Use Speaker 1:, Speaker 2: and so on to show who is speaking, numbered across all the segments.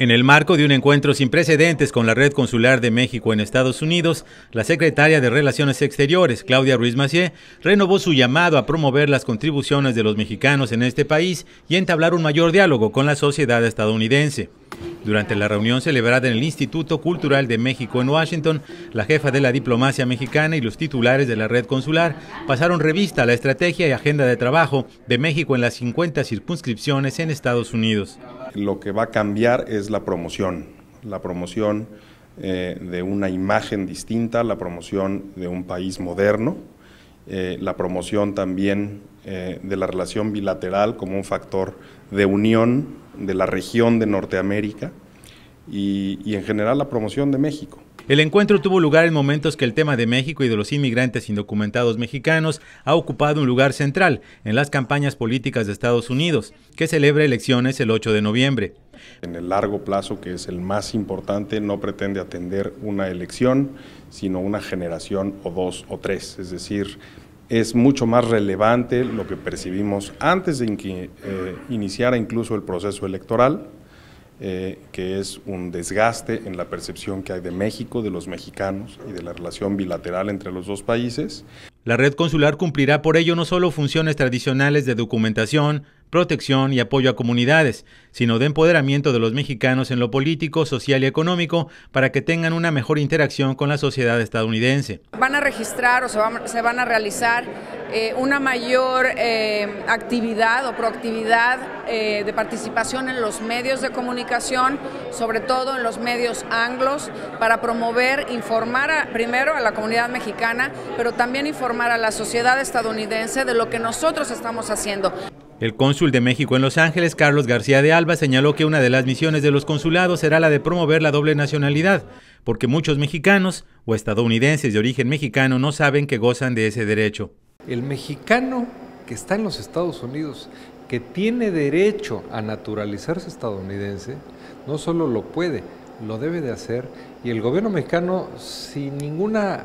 Speaker 1: En el marco de un encuentro sin precedentes con la Red Consular de México en Estados Unidos, la secretaria de Relaciones Exteriores, Claudia Ruiz Macié, renovó su llamado a promover las contribuciones de los mexicanos en este país y entablar un mayor diálogo con la sociedad estadounidense. Durante la reunión celebrada en el Instituto Cultural de México en Washington, la jefa de la diplomacia mexicana y los titulares de la red consular pasaron revista a la estrategia y agenda de trabajo de México en las 50 circunscripciones en Estados Unidos. Lo que va a cambiar es la promoción, la promoción
Speaker 2: eh, de una imagen distinta, la promoción de un país moderno, eh, la promoción también eh, de la relación bilateral como un factor de unión de la región de Norteamérica y, en general la promoción
Speaker 1: de México. El encuentro tuvo lugar en momentos que el tema de México y de los inmigrantes indocumentados mexicanos ha ocupado un lugar central en las campañas políticas de Estados Unidos, que celebra elecciones el 8 de noviembre.
Speaker 2: En el largo plazo, que es el más importante, no pretende atender una elección, sino una generación o dos o tres. Es decir, es mucho más relevante lo que percibimos antes de que eh, iniciara incluso el proceso electoral, eh, que es un desgaste en la percepción
Speaker 1: que hay de México, de los mexicanos y de la relación bilateral entre los dos países. La red consular cumplirá por ello no solo funciones tradicionales de documentación, protección y apoyo a comunidades, sino de empoderamiento de los mexicanos en lo político, social y económico para que tengan una mejor interacción con la sociedad estadounidense.
Speaker 3: Van a registrar o se se van a realizar eh, una mayor eh, actividad o proactividad eh, de participación en los medios de comunicación, sobre todo en los medios anglos, para promover, informar primero a la comunidad mexicana, pero también informar a la sociedad estadounidense de lo que nosotros estamos haciendo.
Speaker 1: El cónsul de México en Los Ángeles, Carlos García de Alba, señaló que una de las misiones de los consulados será la de promover la doble nacionalidad, porque muchos mexicanos o estadounidenses de origen mexicano no saben que gozan de ese derecho. El mexicano que está en los Estados Unidos, que tiene derecho
Speaker 2: a naturalizarse estadounidense, no solo lo puede, lo debe de hacer y el gobierno mexicano sin ninguna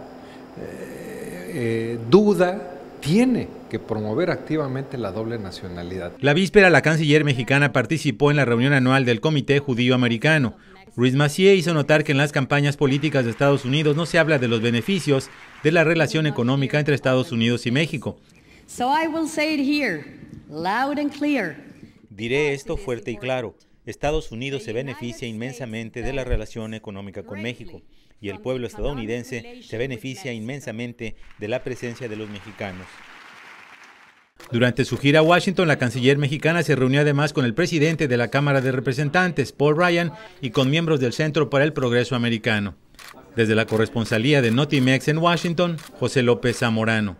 Speaker 2: eh, eh, duda
Speaker 1: tiene que promover
Speaker 2: activamente la doble nacionalidad.
Speaker 1: La víspera, la canciller mexicana participó en la reunión anual del Comité Judío Americano, Ruiz Macié hizo notar que en las campañas políticas de Estados Unidos no se habla de los beneficios de la relación económica entre Estados Unidos y México. Diré esto fuerte y claro. Estados Unidos se beneficia inmensamente de la relación económica con México y el pueblo estadounidense se beneficia inmensamente de la presencia de los mexicanos. Durante su gira a Washington, la canciller mexicana se reunió además con el presidente de la Cámara de Representantes, Paul Ryan, y con miembros del Centro para el Progreso Americano. Desde la corresponsalía de Notimex en Washington, José López Zamorano.